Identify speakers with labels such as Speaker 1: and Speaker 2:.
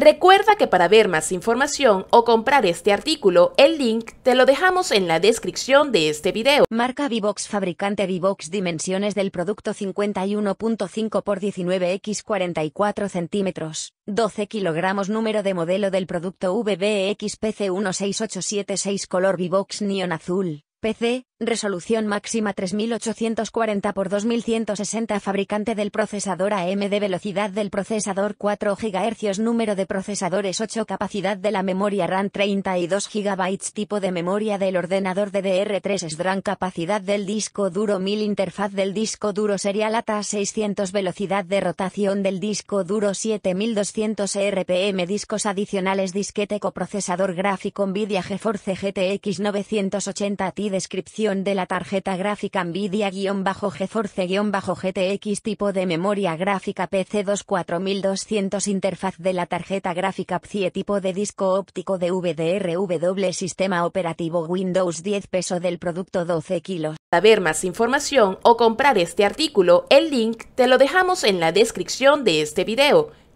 Speaker 1: Recuerda que para ver más información o comprar este artículo, el link te lo dejamos en la descripción de este video. Marca Vivox Fabricante Vivox
Speaker 2: Dimensiones del producto 51.5 x 19x 44 centímetros, 12 kilogramos Número de modelo del producto PC 16876 color Vivox Neon Azul, PC, Resolución máxima 3840 x 2160 Fabricante del procesador AMD Velocidad del procesador 4 GHz Número de procesadores 8 Capacidad de la memoria RAM 32 GB Tipo de memoria del ordenador DDR3 SDRAM Capacidad del disco duro 1000 Interfaz del disco duro Serial ATA 600 Velocidad de rotación del disco duro 7200 RPM Discos adicionales Disquete Coprocesador gráfico NVIDIA GeForce GTX 980 Ti Descripción de la tarjeta gráfica NVIDIA-GeForce-GTX tipo de memoria gráfica PC 24200 interfaz de la tarjeta gráfica PCIe tipo de disco óptico de VDRW sistema
Speaker 1: operativo Windows 10 peso del producto 12 kilos. Para ver más información o comprar este artículo, el link te lo dejamos en la descripción de este video.